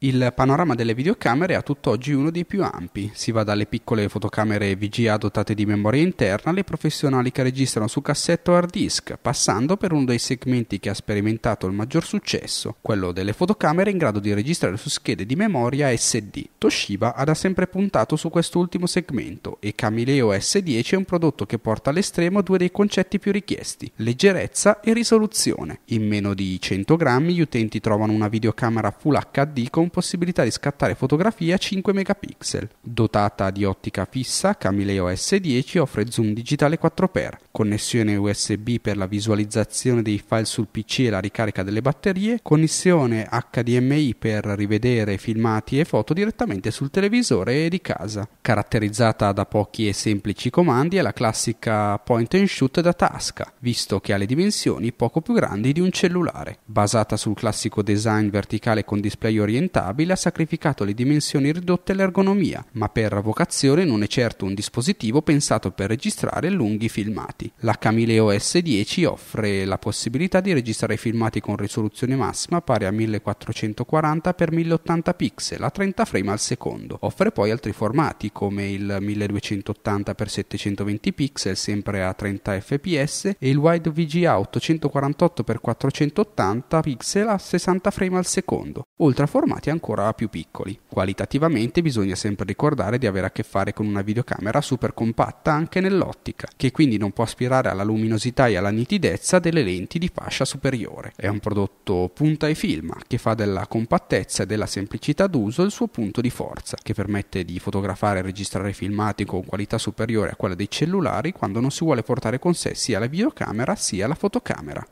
Il panorama delle videocamere è a tutt'oggi uno dei più ampi, si va dalle piccole fotocamere VGA dotate di memoria interna alle professionali che registrano su cassetto hard disk, passando per uno dei segmenti che ha sperimentato il maggior successo, quello delle fotocamere in grado di registrare su schede di memoria SD. Toshiba ha da sempre puntato su quest'ultimo segmento e Camileo S10 è un prodotto che porta all'estremo due dei concetti più richiesti, leggerezza e risoluzione. In meno di 100 grammi gli utenti trovano una videocamera Full HD con con possibilità di scattare fotografie a 5 megapixel. Dotata di ottica fissa, Camileo S10 offre zoom digitale 4x, connessione USB per la visualizzazione dei file sul PC e la ricarica delle batterie, connessione HDMI per rivedere filmati e foto direttamente sul televisore di casa. Caratterizzata da pochi e semplici comandi è la classica point and shoot da tasca, visto che ha le dimensioni poco più grandi di un cellulare. Basata sul classico design verticale con display orientabile, ha sacrificato le dimensioni ridotte e l'ergonomia, ma per vocazione non è certo un dispositivo pensato per registrare lunghi filmati filmati. La Camileo S10 offre la possibilità di registrare filmati con risoluzione massima pari a 1440x1080 pixel a 30 frame al secondo. Offre poi altri formati come il 1280x720 pixel sempre a 30 fps e il Wide VGA 848x480 pixel a 60 frame al secondo, oltre a formati ancora più piccoli. Qualitativamente bisogna sempre ricordare di avere a che fare con una videocamera super compatta anche nell'ottica, che quindi non può aspirare alla luminosità e alla nitidezza delle lenti di fascia superiore. È un prodotto punta e film che fa della compattezza e della semplicità d'uso il suo punto di forza, che permette di fotografare e registrare filmati con qualità superiore a quella dei cellulari quando non si vuole portare con sé sia la videocamera sia la fotocamera.